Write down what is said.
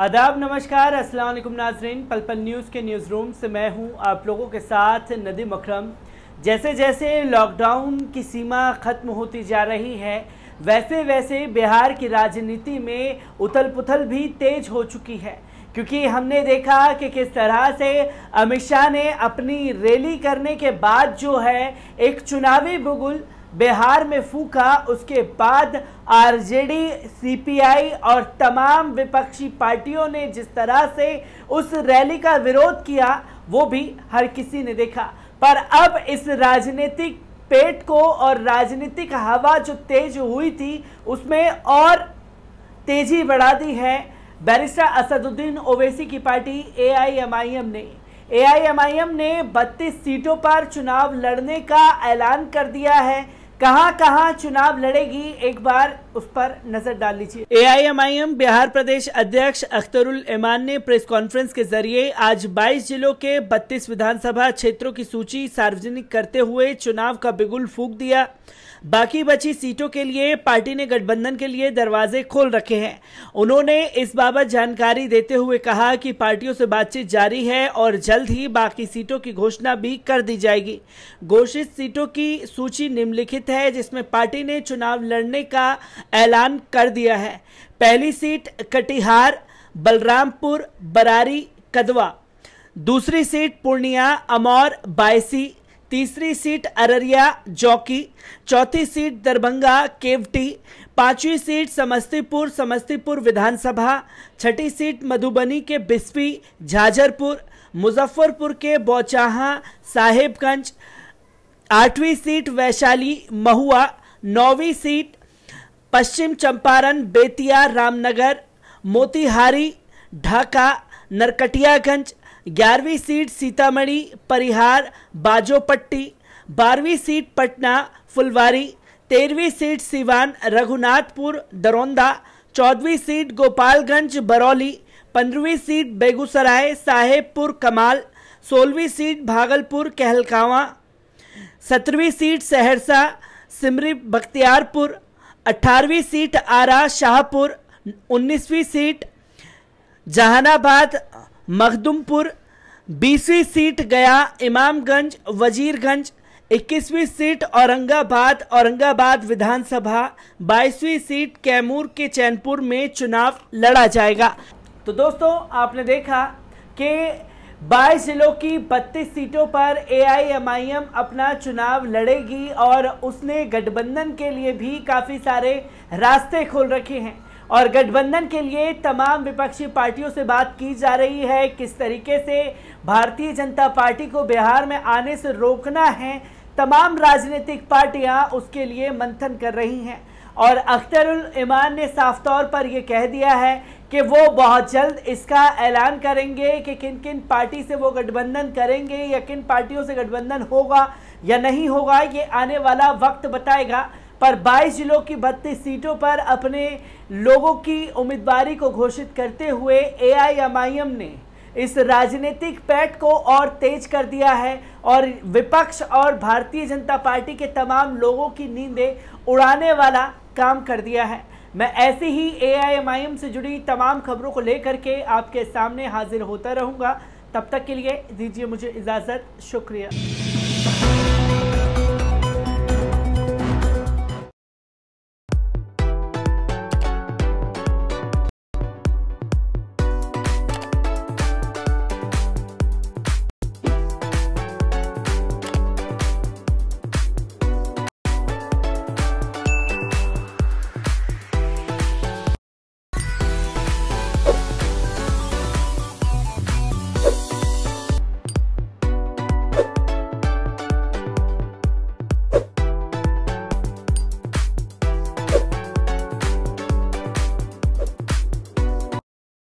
आदाब नमस्कार असलम नाजरीन पल पल न्यूज़ के न्यूज़ रूम से मैं हूं आप लोगों के साथ नदीम अकरम जैसे जैसे लॉकडाउन की सीमा ख़त्म होती जा रही है वैसे वैसे बिहार की राजनीति में उथल पुथल भी तेज हो चुकी है क्योंकि हमने देखा कि किस तरह से अमित शाह ने अपनी रैली करने के बाद जो है एक चुनावी बुगुल बिहार में फूका उसके बाद आरजेडी सीपीआई और तमाम विपक्षी पार्टियों ने जिस तरह से उस रैली का विरोध किया वो भी हर किसी ने देखा पर अब इस राजनीतिक पेट को और राजनीतिक हवा जो तेज हुई थी उसमें और तेजी बढ़ा दी है बैरिस्टर असदुद्दीन ओवैसी की पार्टी एआईएमआईएम ने एआईएमआईएम ने 32 सीटों पर चुनाव लड़ने का ऐलान कर दिया है कहां कहां चुनाव लड़ेगी एक बार उस पर नजर डाल लीजिए एआईएमआईएम बिहार प्रदेश अध्यक्ष अख्तरुल ईमान ने प्रेस कॉन्फ्रेंस के जरिए आज 22 जिलों के 32 विधानसभा क्षेत्रों की सूची सार्वजनिक करते हुए चुनाव का बिगुल फूक दिया बाकी बची सीटों के लिए पार्टी ने गठबंधन के लिए दरवाजे खोल रखे हैं उन्होंने इस बाबत जानकारी देते हुए कहा कि पार्टियों से बातचीत जारी है और जल्द ही बाकी सीटों की घोषणा भी कर दी जाएगी घोषित सीटों की सूची निम्नलिखित है जिसमें पार्टी ने चुनाव लड़ने का ऐलान कर दिया है पहली सीट कटिहार बलरामपुर बरारी कदवा दूसरी सीट पूर्णिया अमौर बायसी तीसरी सीट अररिया जौकी चौथी सीट दरभंगा केवटी पांचवी सीट समस्तीपुर समस्तीपुर विधानसभा छठी सीट मधुबनी के बिस्फी झाझरपुर मुजफ्फरपुर के बौचाहा साहेबगंज आठवीं सीट वैशाली महुआ नौवीं सीट पश्चिम चंपारण बेतिया रामनगर मोतिहारी ढाका नरकटियागंज ग्यारहवीं सीट सीतामढ़ी परिहार बाजोपट्टी बारहवीं सीट पटना फुलवारी तेरहवीं सीट सिवान रघुनाथपुर दरौंदा चौदहवीं सीट गोपालगंज बरौली पंद्रहवीं सीट बेगूसराय साहेबपुर कमाल सोलहवीं सीट भागलपुर कहलकावा सत्रहवीं सीट सहरसा सिमरी बख्तियारपुर अठारहवीं सीट आरा शाहपुर उन्नीसवीं सीट जहानाबाद मखदुमपुर बीसवीं सीट गया इमामगंज वजीरगंज इक्कीसवीं सीट औरंगाबाद औरंगाबाद विधानसभा बाईसवीं सीट कैमूर के चैनपुर में चुनाव लड़ा जाएगा तो दोस्तों आपने देखा कि बाईस जिलों की बत्तीस सीटों पर एआईएमआईएम अपना चुनाव लड़ेगी और उसने गठबंधन के लिए भी काफ़ी सारे रास्ते खोल रखे हैं और गठबंधन के लिए तमाम विपक्षी पार्टियों से बात की जा रही है किस तरीके से भारतीय जनता पार्टी को बिहार में आने से रोकना है तमाम राजनीतिक पार्टियां उसके लिए मंथन कर रही हैं और अख्तरुल ईमान ने साफ तौर पर यह कह दिया है कि वो बहुत जल्द इसका ऐलान करेंगे कि किन किन पार्टी से वो गठबंधन करेंगे या किन पार्टियों से गठबंधन होगा या नहीं होगा ये आने वाला वक्त बताएगा पर 22 जिलों की बत्तीस सीटों पर अपने लोगों की उम्मीदवारी को घोषित करते हुए एआईएमआईएम ने इस राजनीतिक पैट को और तेज कर दिया है और विपक्ष और भारतीय जनता पार्टी के तमाम लोगों की नींदें उड़ाने वाला काम कर दिया है मैं ऐसे ही एआईएमआईएम से जुड़ी तमाम खबरों को लेकर के आपके सामने हाजिर होता रहूँगा तब तक के लिए दीजिए मुझे इजाज़त शुक्रिया